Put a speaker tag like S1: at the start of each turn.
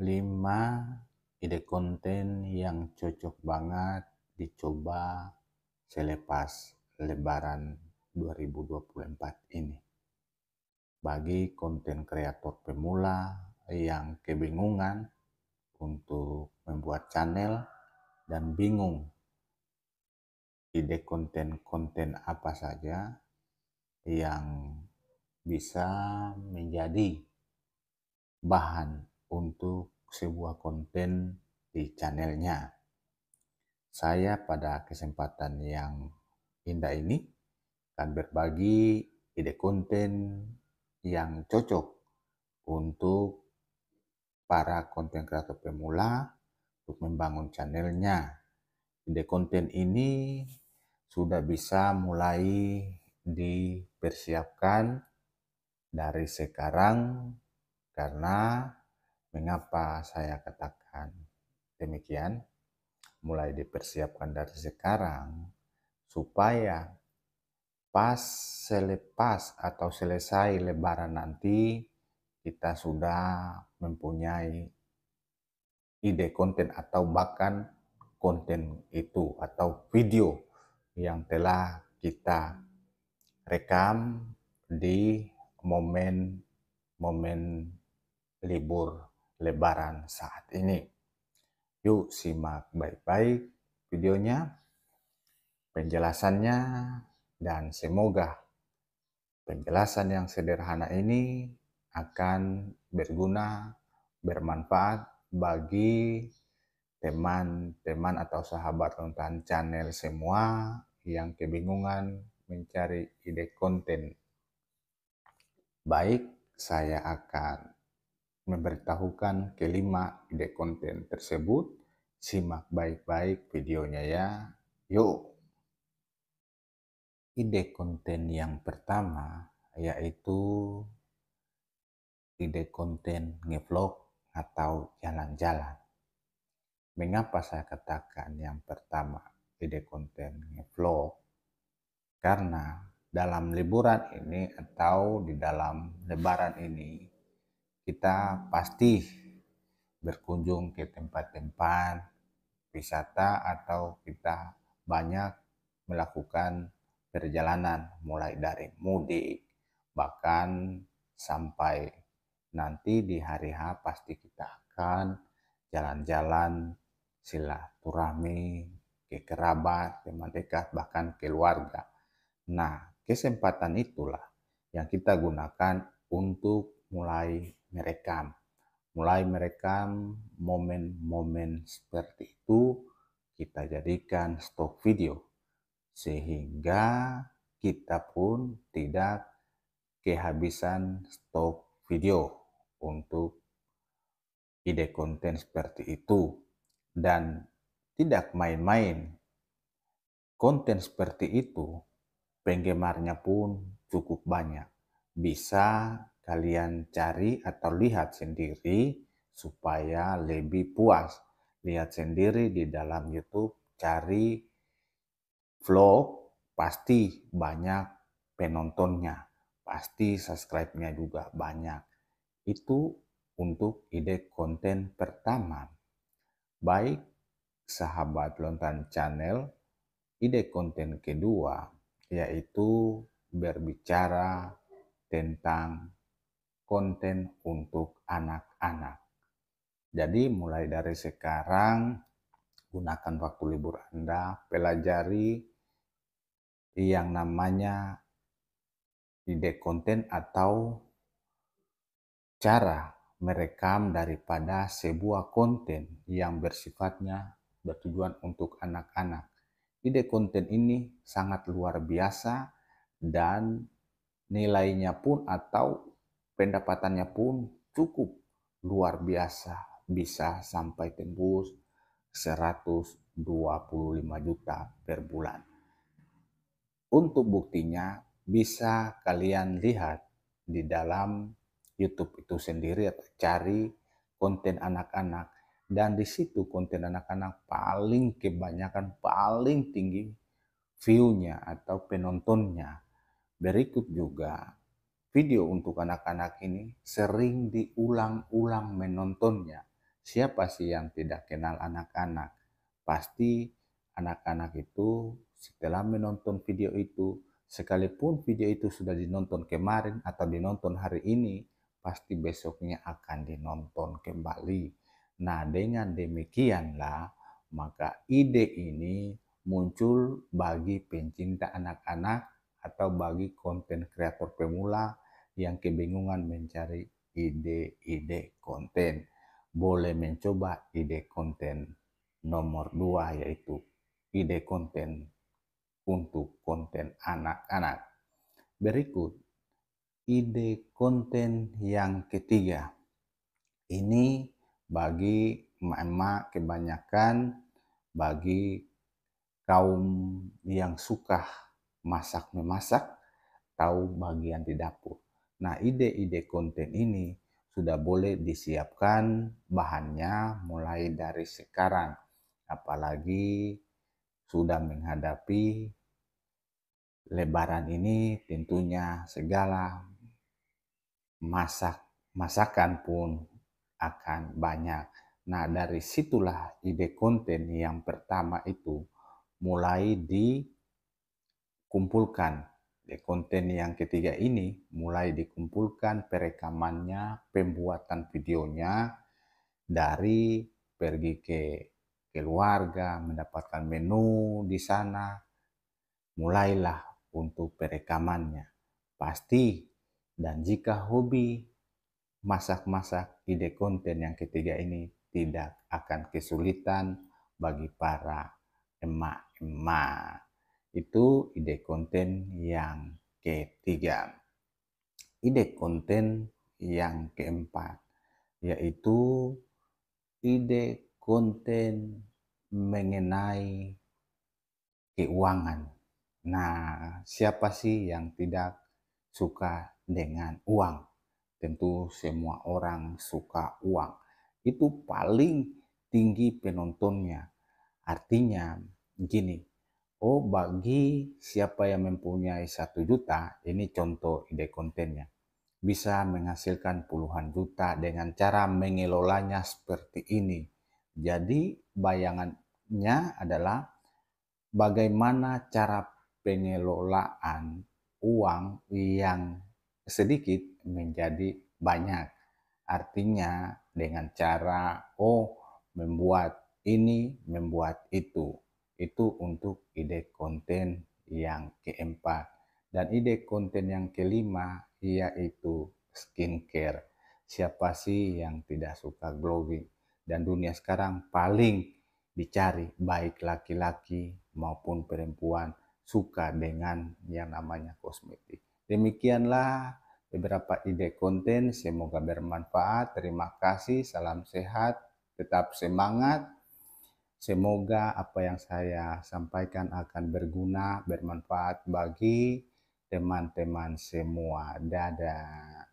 S1: 5 ide konten yang cocok banget dicoba selepas lebaran 2024 ini. Bagi konten kreator pemula yang kebingungan untuk membuat channel dan bingung ide konten-konten apa saja yang bisa menjadi bahan untuk sebuah konten di channelnya. Saya pada kesempatan yang indah ini akan berbagi ide konten yang cocok untuk para konten kreator pemula untuk membangun channelnya. Ide konten ini sudah bisa mulai dipersiapkan dari sekarang karena Mengapa saya katakan demikian? Mulai dipersiapkan dari sekarang supaya pas selepas atau selesai lebaran nanti kita sudah mempunyai ide konten atau bahkan konten itu atau video yang telah kita rekam di momen-momen libur Lebaran saat ini. Yuk simak baik-baik videonya, penjelasannya, dan semoga penjelasan yang sederhana ini akan berguna, bermanfaat bagi teman-teman atau sahabat rentan channel semua yang kebingungan mencari ide konten. Baik, saya akan memberitahukan kelima ide konten tersebut. Simak baik-baik videonya ya. Yuk! Ide konten yang pertama yaitu ide konten ngevlog atau jalan-jalan. Mengapa saya katakan yang pertama ide konten ngevlog? Karena dalam liburan ini atau di dalam lebaran ini kita pasti berkunjung ke tempat-tempat wisata atau kita banyak melakukan perjalanan mulai dari mudik bahkan sampai nanti di hari H pasti kita akan jalan-jalan silaturahmi ke kerabat, teman dekat, bahkan keluarga. Nah, kesempatan itulah yang kita gunakan untuk mulai merekam. Mulai merekam momen-momen seperti itu kita jadikan stok video sehingga kita pun tidak kehabisan stok video untuk ide konten seperti itu dan tidak main-main konten seperti itu penggemarnya pun cukup banyak bisa kalian cari atau lihat sendiri supaya lebih puas. Lihat sendiri di dalam YouTube, cari vlog, pasti banyak penontonnya, pasti subscribe-nya juga banyak. Itu untuk ide konten pertama. Baik sahabat Lontan Channel, ide konten kedua yaitu berbicara tentang konten untuk anak-anak. Jadi mulai dari sekarang gunakan waktu libur Anda, pelajari yang namanya ide konten atau cara merekam daripada sebuah konten yang bersifatnya bertujuan untuk anak-anak. Ide konten ini sangat luar biasa dan nilainya pun atau pendapatannya pun cukup luar biasa, bisa sampai tembus 125 juta per bulan. Untuk buktinya bisa kalian lihat di dalam YouTube itu sendiri atau cari konten anak-anak dan di situ konten anak-anak paling kebanyakan paling tinggi view-nya atau penontonnya. Berikut juga video untuk anak-anak ini sering diulang-ulang menontonnya. Siapa sih yang tidak kenal anak-anak? Pasti anak-anak itu setelah menonton video itu, sekalipun video itu sudah dinonton kemarin atau dinonton hari ini, pasti besoknya akan dinonton kembali. Nah, dengan demikianlah maka ide ini muncul bagi pencinta anak-anak atau bagi konten kreator pemula yang kebingungan mencari ide-ide konten. Boleh mencoba ide konten nomor dua yaitu ide konten untuk konten anak-anak. Berikut ide konten yang ketiga. Ini bagi emak-emak kebanyakan bagi kaum yang suka masak memasak tahu bagian di dapur. Nah, ide-ide konten ini sudah boleh disiapkan bahannya mulai dari sekarang. Apalagi sudah menghadapi lebaran ini tentunya segala masak masakan pun akan banyak. Nah, dari situlah ide konten yang pertama itu mulai dikumpulkan Ya, konten yang ketiga ini mulai dikumpulkan perekamannya, pembuatan videonya dari pergi ke keluarga, mendapatkan menu di sana. Mulailah untuk perekamannya. Pasti dan jika hobi masak-masak ide konten yang ketiga ini tidak akan kesulitan bagi para emak-emak. Itu ide konten yang ketiga. Ide konten yang keempat yaitu ide konten mengenai keuangan. Nah, siapa sih yang tidak suka dengan uang? Tentu semua orang suka uang. Itu paling tinggi penontonnya. Artinya gini, Oh, bagi siapa yang mempunyai satu juta, ini contoh ide kontennya, bisa menghasilkan puluhan juta dengan cara mengelolanya seperti ini. Jadi, bayangannya adalah bagaimana cara pengelolaan uang yang sedikit menjadi banyak. Artinya, dengan cara, oh, membuat ini, membuat itu itu untuk ide konten yang keempat. Dan ide konten yang kelima yaitu skincare. Siapa sih yang tidak suka glowing? Dan dunia sekarang paling dicari baik laki-laki maupun perempuan suka dengan yang namanya kosmetik. Demikianlah beberapa ide konten, semoga bermanfaat. Terima kasih, salam sehat, tetap semangat. Semoga apa yang saya sampaikan akan berguna, bermanfaat bagi teman-teman semua. Dadah.